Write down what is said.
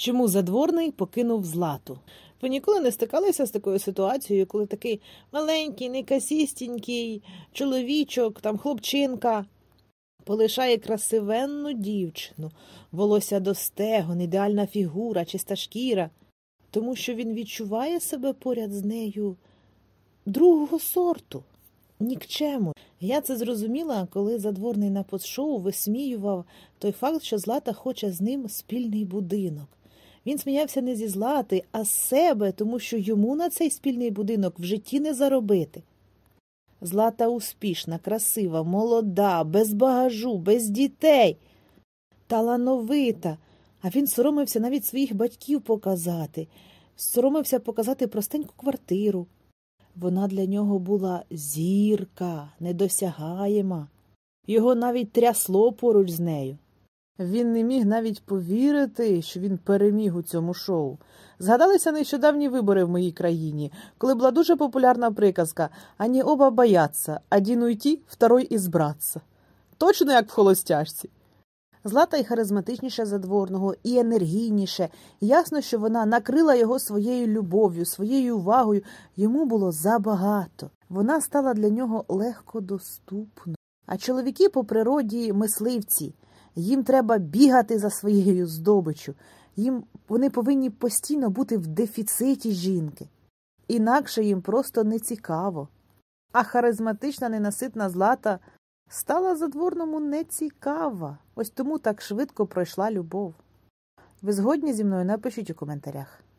чому задворний покинув злату. Ви ніколи не стикалися з такою ситуацією, коли такий маленький, некасістінький чоловічок, там хлопчинка полишає красивенну дівчину, волосся до стегон, ідеальна фігура, чиста шкіра, тому що він відчуває себе поряд з нею другого сорту. Нікчему. Я це зрозуміла, коли задворний на постшоу висміював той факт, що Злата хоче з ним спільний будинок. Він сміявся не зі злати, а з себе, тому що йому на цей спільний будинок в житті не заробити. Злата успішна, красива, молода, без багажу, без дітей, талановита, а він соромився навіть своїх батьків показати, соромився показати простеньку квартиру. Вона для нього була зірка, недосягаєма, його навіть трясло поруч з нею. Він не міг навіть повірити, що він переміг у цьому шоу. Згадалися нещодавні вибори в моїй країні, коли була дуже популярна приказка «Ані оба бояться, один уйти, второй ізбратися». Точно як в холостяжці. Злата й харизматичніша дворного, і енергійніше. Ясно, що вона накрила його своєю любов'ю, своєю увагою. Йому було забагато. Вона стала для нього легко доступною. А чоловіки по природі мисливці їм треба бігати за своєю здобичю. Їм вони повинні постійно бути в дефіциті жінки, інакше їм просто не цікаво. А харизматична ненаситна злата стала задворному нецікава, ось тому так швидко пройшла любов. Ви згодні зі мною напишіть у коментарях.